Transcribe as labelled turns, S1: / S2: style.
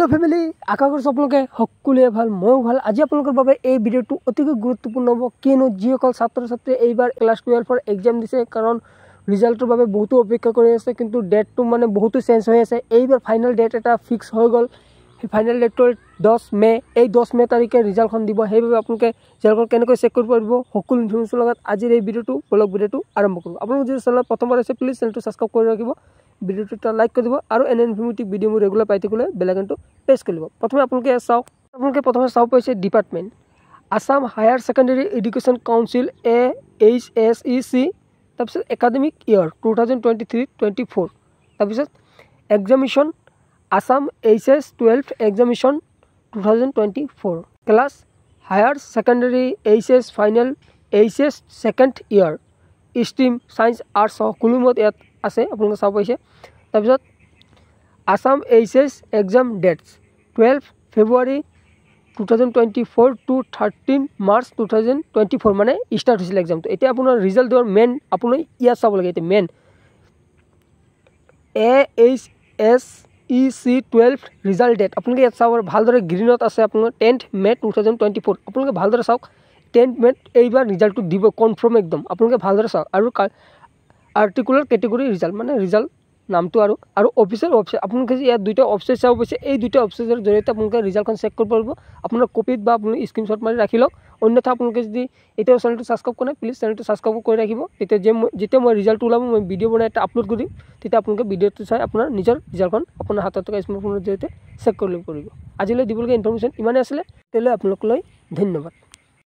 S1: hello' family আশা কৰিছোঁ আপোনালোকে সকলোৱে ভাল ময়ো ভাল আজি আপোনালোকৰ বাবে এই ভিডিঅ'টো অতিকৈ গুৰুত্বপূৰ্ণ হ'ব কিয়নো যিসকল ছাত্ৰ ছাত্ৰীয়ে এইবাৰ ক্লাছ টুৱেলভৰ এক্সাম দিছে কাৰণ ৰিজাল্টৰ বাবে বহুতো অপেক্ষা কৰি আছে কিন্তু ডেটটো মানে বহুতো চেঞ্জ হৈ আছে এইবাৰ ফাইনেল ডেট এটা ফিক্স হৈ গ'ল সেই ফাইনেল ডেটটোৰ দহ মে এই দহ মে তাৰিখে ৰিজাল্টখন দিব সেইবাবে আপোনালোকে ৰিজাল্টখন কেনেকৈ চেক কৰিব পাৰিব সকলো ইনফৰ্মেশ্যনৰ লগত আজিৰ এই ভিডিঅ'টো ব্লগ ভিডিঅ'টো আৰম্ভ কৰোঁ আপোনালোকৰ যদি চেনেলত প্ৰথমবাৰ আছে প্লিজ চেনেলটো ছাবস্ক্ৰাইব কৰি ৰাখিব ভিডিওটো লাইক কৰি দিব আৰু এনএন ভিমুটিক ভিডিও মৰ ৰেগুলৰ পাইতেক লৈ বেল আইকনটো পেছ কৰিব প্ৰথমে আপোনকে চাও আপোনকে প্ৰথমে চাও হৈছে department Assam higher secondary education council A H S E সি তাৰ পিছত একাডেমিক ইয়াৰ 2023 24 তাৰ পিছত এক্সামিনেশ্বন Assam H S 12th examination 2024 class higher secondary H S final H S second year stream science arts আৰু কুলুমত এট আছে আপোনালোকে চাব পাৰিছে তাৰপিছত Assam H S exam dates twelve February two thousand twenty four to thirteen March two thousand twenty four মানে start হৈছিলে এক্সামটো এতিয়া আপোনাৰ ৰিজাল্ট দিয়াৰ মেইন আপুনি ইয়াত চাব লাগে এতিয়া main A H S E C twelve result date আপোনালোকে ইয়াত চাব ভালদৰে গ্ৰীণত আছে আপোনাৰ tenth May' two thousand twenty four আপোনালোকে ভালদৰে চাওক টেনথ মে'ত এইবাৰ ৰিজাল্টটো দিব কনফাৰ্ম একদম আপোনালোকে ভালদৰে চাওক আৰু কাৰ আৰ্টিকুলাৰ কেটেগৰী ৰিজাল্ট মানে ৰিজাল্ট নামটো আৰু আৰু অফিচৰ ৱেবছাইট আপোনালোকে যে ইয়াত দুটা ৱেবছাইট চাব পাৰিছে এই দুটা ৱেবছাইটৰ জৰিয়তে আপোনালোকে ৰিজাল্টখন চেক কৰিব পাৰিব আপোনাৰ কপিত বা আপুনি স্ক্ৰীনশ্বট মাৰি ৰাখি লওক অন্যথা আপোনালোকে যদি এতিয়াও চেনেলটো ছাবস্ক্ৰাইব কৰে প্লিজ চেনেলটো ছাবস্ক্ৰাইব কৰি ৰাখিব তেতিয়া যে মই যেতিয়া মই ৰিজাল্ট ওলাব মই ভিডিঅ' বনাই এটা আপলোড কৰিম তেতিয়া আপোনালোকে ভিডিঅ'টো চাই আপোনাৰ নিজৰ ৰিজাল্টখন আপোনাৰ হাতত থকা স্মাৰ্টফোনৰ জৰিয়তে চেক কৰিব পাৰিব আজিলৈ দিবলগীয়া ইনফৰ্মেশ্যন ইমানেই আছিলে তেতিয়ালৈ আপোনালোকলৈ ধন্যবাদ